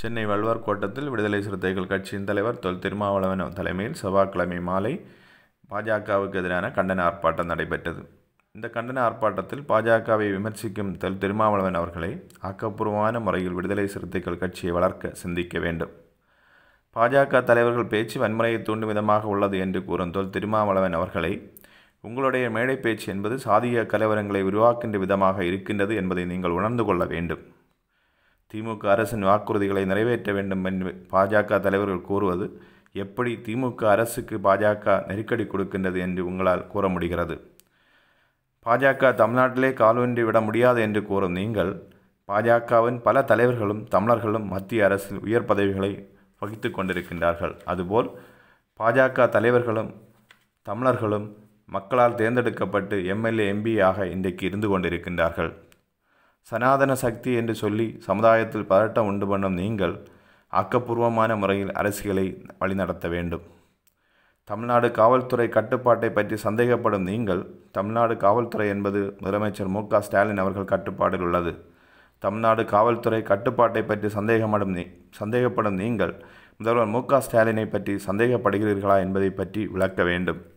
சென்னை வள்ளுவர் கோட்டத்தில் விடுதலை சிறுத்தைகள் கட்சியின் தலைவர் தொல் திருமாவளவன் தலைமையில் செவ்வாய்க்கிழமை மாலை பாஜகவுக்கு எதிரான கண்டன ஆர்ப்பாட்டம் நடைபெற்றது இந்த கண்டன ஆர்ப்பாட்டத்தில் பாஜகவை விமர்சிக்கும் தொல் திருமாவளவன் அவர்களை ஆக்கப்பூர்வமான முறையில் விடுதலை சிறுத்தைகள் கட்சியை வளர்க்க சிந்திக்க வேண்டும் பாஜக தலைவர்கள் பேச்சு வன்முறையை தூண்டும் விதமாக உள்ளது என்று கூறும் தொல் திருமாவளவன் அவர்களை உங்களுடைய மேடை பேச்சு என்பது சாதிய கலவரங்களை உருவாக்கின்ற விதமாக இருக்கின்றது என்பதை நீங்கள் உணர்ந்து கொள்ள வேண்டும் திமுக அரசின் வாக்குறுதிகளை நிறைவேற்ற வேண்டும் என்று பாஜக தலைவர்கள் கூறுவது எப்படி திமுக அரசுக்கு பாஜக நெருக்கடி கொடுக்கின்றது என்று உங்களால் கூற முடிகிறது பாஜக தமிழ்நாட்டிலே காலூன்றி விட முடியாது என்று கூறும் நீங்கள் பாஜகவின் பல தலைவர்களும் தமிழர்களும் மத்திய அரசில் உயர் பதவிகளை வகித்து கொண்டிருக்கின்றார்கள் அதுபோல் பாஜக தலைவர்களும் தமிழர்களும் மக்களால் தேர்ந்தெடுக்கப்பட்டு எம்எல்ஏ எம்பி ஆக இன்றைக்கு இருந்து கொண்டிருக்கின்றார்கள் சனாதன சக்தி என்று சொல்லி சமுதாயத்தில் பதட்டம் உண்டு பண்ணும் நீங்கள் ஆக்கப்பூர்வமான முறையில் அரசியலை வழிநடத்த வேண்டும் தமிழ்நாடு காவல்துறை கட்டுப்பாட்டை பற்றி சந்தேகப்படும் நீங்கள் தமிழ்நாடு காவல்துறை என்பது முதலமைச்சர் மு ஸ்டாலின் அவர்கள் கட்டுப்பாட்டில் உள்ளது தமிழ்நாடு காவல்துறை கட்டுப்பாட்டை பற்றி சந்தேகப்படும் நீ சந்தேகப்படும் நீங்கள் முதல்வர் மு ஸ்டாலினை பற்றி சந்தேகப்படுகிறீர்களா என்பதை பற்றி விளக்க வேண்டும்